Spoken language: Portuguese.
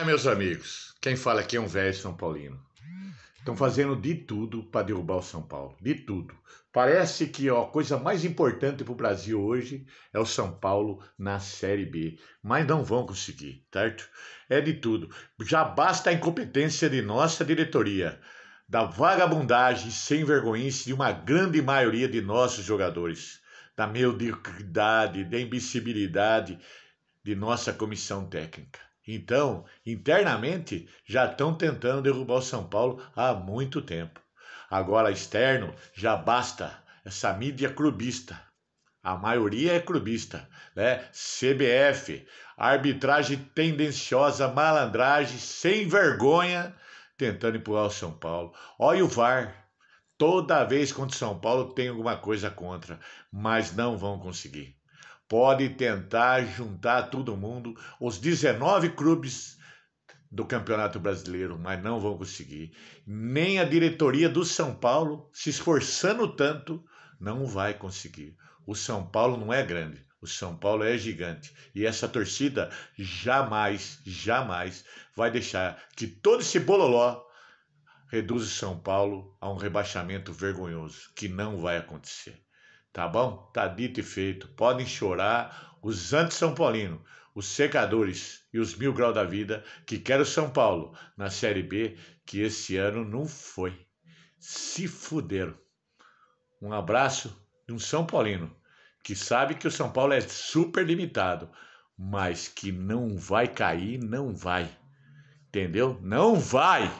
É, meus amigos, quem fala aqui é um velho São Paulino. Estão fazendo de tudo para derrubar o São Paulo, de tudo. Parece que ó, a coisa mais importante para o Brasil hoje é o São Paulo na Série B, mas não vão conseguir, certo? É de tudo. Já basta a incompetência de nossa diretoria, da vagabundagem sem vergonhice de uma grande maioria de nossos jogadores, da mediocridade, da imbecilidade de nossa comissão técnica. Então, internamente, já estão tentando derrubar o São Paulo há muito tempo. Agora, externo, já basta essa mídia clubista. A maioria é clubista, né? CBF, arbitragem tendenciosa, malandragem, sem vergonha, tentando empurrar o São Paulo. Olha o VAR. Toda vez contra o São Paulo tem alguma coisa contra, mas não vão conseguir pode tentar juntar todo mundo, os 19 clubes do Campeonato Brasileiro, mas não vão conseguir. Nem a diretoria do São Paulo, se esforçando tanto, não vai conseguir. O São Paulo não é grande, o São Paulo é gigante. E essa torcida jamais, jamais vai deixar que todo esse bololó reduza o São Paulo a um rebaixamento vergonhoso, que não vai acontecer. Tá bom? Tá dito e feito. Podem chorar os anti-São Paulino, os secadores e os mil grau da vida que quer o São Paulo na Série B, que esse ano não foi. Se fuderam. Um abraço de um São Paulino que sabe que o São Paulo é super limitado, mas que não vai cair, não vai. Entendeu? Não vai!